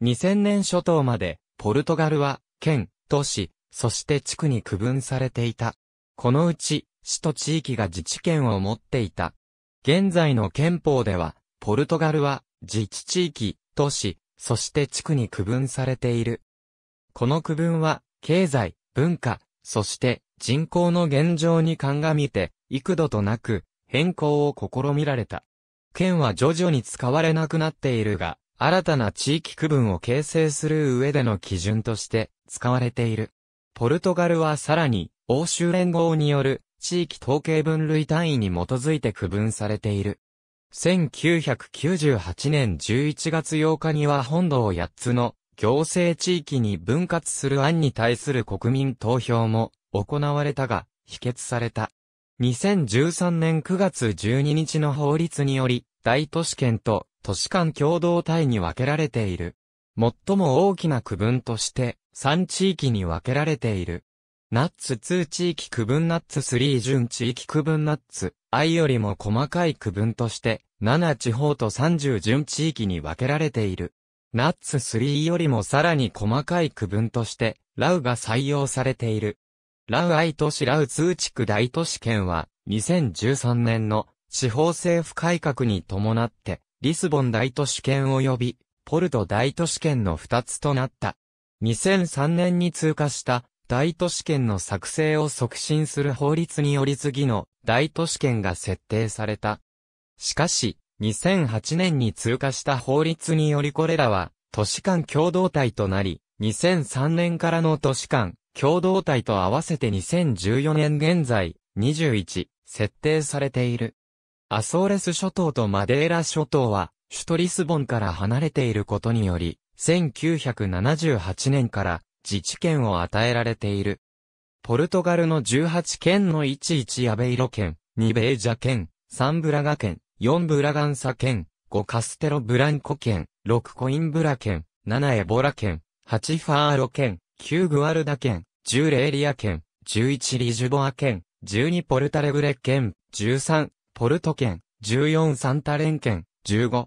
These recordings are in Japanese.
2000年初頭まで、ポルトガルは、県、都市、そして地区に区分されていた。このうち、市と地域が自治権を持っていた。現在の憲法では、ポルトガルは、自治地域、都市、そして地区に区分されている。この区分は、経済、文化、そして人口の現状に鑑みて、幾度となく変更を試みられた。県は徐々に使われなくなっているが、新たな地域区分を形成する上での基準として使われている。ポルトガルはさらに、欧州連合による地域統計分類単位に基づいて区分されている。1998年11月8日には本土を8つの行政地域に分割する案に対する国民投票も行われたが、否決された。2013年9月12日の法律により、大都市圏と都市間共同体に分けられている。最も大きな区分として、3地域に分けられている。ナッツ2地域区分ナッツ3準地域区分ナッツ、I よりも細かい区分として、7地方と30準地域に分けられている。ナッツ3よりもさらに細かい区分として、ラウが採用されている。ラウ I 都市ラウ2地区大都市圏は、2013年の地方政府改革に伴って、リスボン大都市圏及び、ポルト大都市圏の二つとなった。2003年に通過した大都市圏の作成を促進する法律により次の大都市圏が設定された。しかし、2008年に通過した法律によりこれらは都市間共同体となり、2003年からの都市間共同体と合わせて2014年現在21設定されている。アソーレス諸島とマデーラ諸島は、首都リスボンから離れていることにより、1978年から自治権を与えられている。ポルトガルの18県の11アベイロ県、2ベージャ県、3ブラガ県、4ブラガンサ県、5カステロブランコ県、6コインブラ県、7エボラ県、8ファーロ県、9グアルダ県、10レーリア県、11リジュボア県、12ポルタレグレ県、13ポルト県、14サンタレン県、15、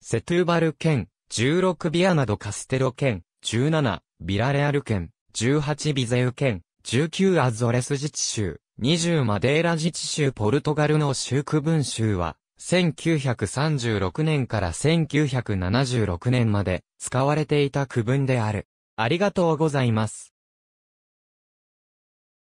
セトゥーバル県、16ビアなどカステロ県、17、ビラレアル県、18ビゼウ県、19アゾレス自治州、20マデーラ自治州ポルトガルの州区分州は、1936年から1976年まで使われていた区分である。ありがとうございます。